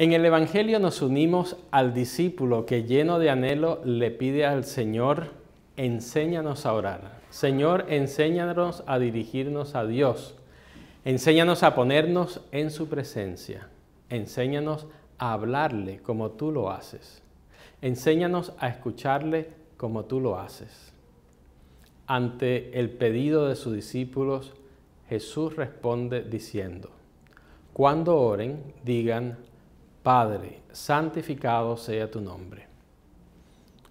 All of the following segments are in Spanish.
En el Evangelio nos unimos al discípulo que lleno de anhelo le pide al Señor, enséñanos a orar. Señor, enséñanos a dirigirnos a Dios. Enséñanos a ponernos en su presencia. Enséñanos a hablarle como tú lo haces. Enséñanos a escucharle como tú lo haces. Ante el pedido de sus discípulos, Jesús responde diciendo, cuando oren, digan, Padre, santificado sea tu nombre.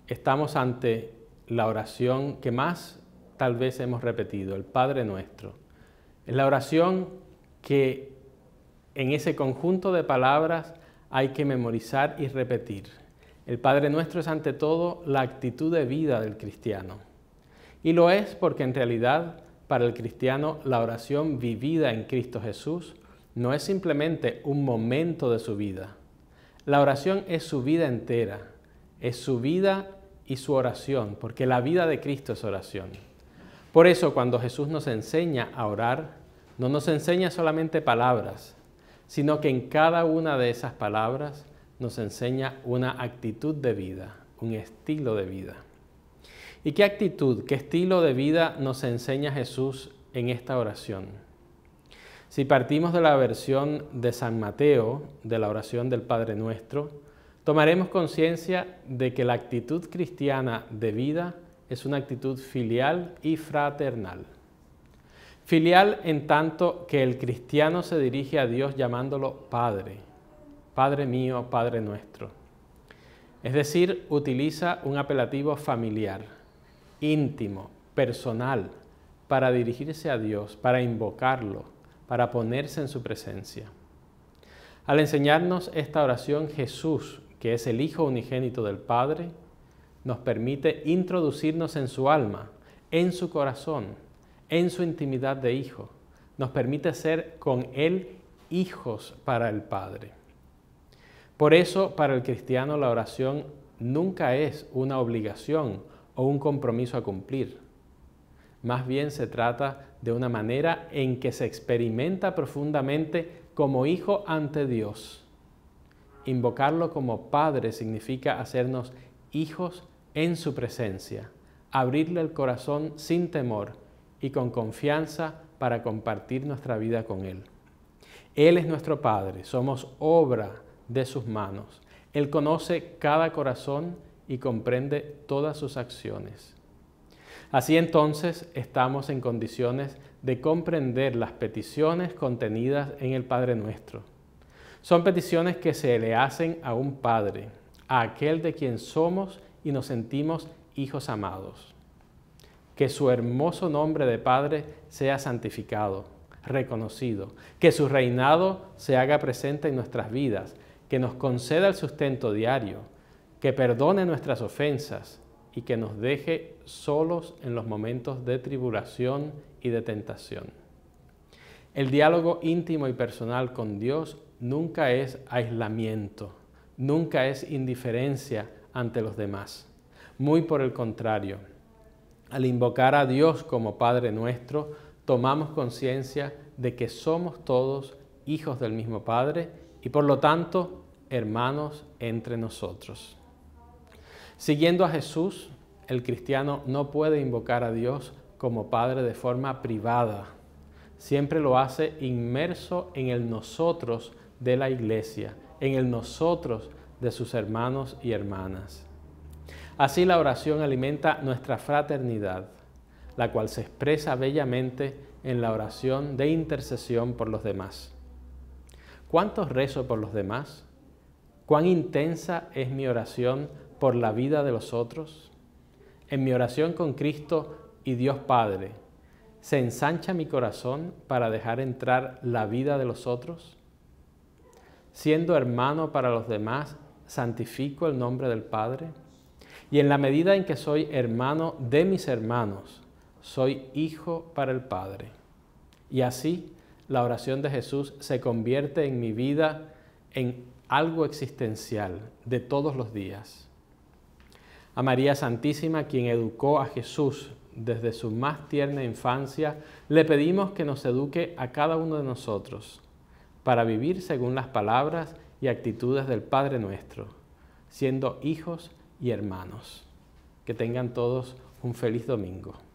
Estamos ante la oración que más tal vez hemos repetido, el Padre nuestro. Es la oración que en ese conjunto de palabras hay que memorizar y repetir. El Padre nuestro es ante todo la actitud de vida del cristiano. Y lo es porque en realidad para el cristiano la oración vivida en Cristo Jesús no es simplemente un momento de su vida, la oración es su vida entera, es su vida y su oración, porque la vida de Cristo es oración. Por eso cuando Jesús nos enseña a orar, no nos enseña solamente palabras, sino que en cada una de esas palabras nos enseña una actitud de vida, un estilo de vida. ¿Y qué actitud, qué estilo de vida nos enseña Jesús en esta oración? Si partimos de la versión de San Mateo de la oración del Padre Nuestro, tomaremos conciencia de que la actitud cristiana de vida es una actitud filial y fraternal. Filial en tanto que el cristiano se dirige a Dios llamándolo Padre, Padre mío, Padre nuestro. Es decir, utiliza un apelativo familiar, íntimo, personal, para dirigirse a Dios, para invocarlo, para ponerse en su presencia. Al enseñarnos esta oración, Jesús, que es el Hijo unigénito del Padre, nos permite introducirnos en su alma, en su corazón, en su intimidad de hijo. Nos permite ser con Él hijos para el Padre. Por eso, para el cristiano, la oración nunca es una obligación o un compromiso a cumplir más bien se trata de una manera en que se experimenta profundamente como hijo ante Dios. Invocarlo como Padre significa hacernos hijos en su presencia, abrirle el corazón sin temor y con confianza para compartir nuestra vida con Él. Él es nuestro Padre, somos obra de sus manos. Él conoce cada corazón y comprende todas sus acciones. Así entonces estamos en condiciones de comprender las peticiones contenidas en el Padre Nuestro. Son peticiones que se le hacen a un Padre, a aquel de quien somos y nos sentimos hijos amados. Que su hermoso nombre de Padre sea santificado, reconocido, que su reinado se haga presente en nuestras vidas, que nos conceda el sustento diario, que perdone nuestras ofensas, y que nos deje solos en los momentos de tribulación y de tentación. El diálogo íntimo y personal con Dios nunca es aislamiento, nunca es indiferencia ante los demás. Muy por el contrario, al invocar a Dios como Padre nuestro, tomamos conciencia de que somos todos hijos del mismo Padre y por lo tanto hermanos entre nosotros. Siguiendo a Jesús, el cristiano no puede invocar a Dios como Padre de forma privada. Siempre lo hace inmerso en el nosotros de la iglesia, en el nosotros de sus hermanos y hermanas. Así la oración alimenta nuestra fraternidad, la cual se expresa bellamente en la oración de intercesión por los demás. ¿Cuántos rezo por los demás? ¿Cuán intensa es mi oración por la vida de los otros? En mi oración con Cristo y Dios Padre, ¿se ensancha mi corazón para dejar entrar la vida de los otros? Siendo hermano para los demás, santifico el nombre del Padre. Y en la medida en que soy hermano de mis hermanos, soy hijo para el Padre. Y así la oración de Jesús se convierte en mi vida en algo existencial de todos los días a María Santísima, quien educó a Jesús desde su más tierna infancia, le pedimos que nos eduque a cada uno de nosotros para vivir según las palabras y actitudes del Padre nuestro, siendo hijos y hermanos. Que tengan todos un feliz domingo.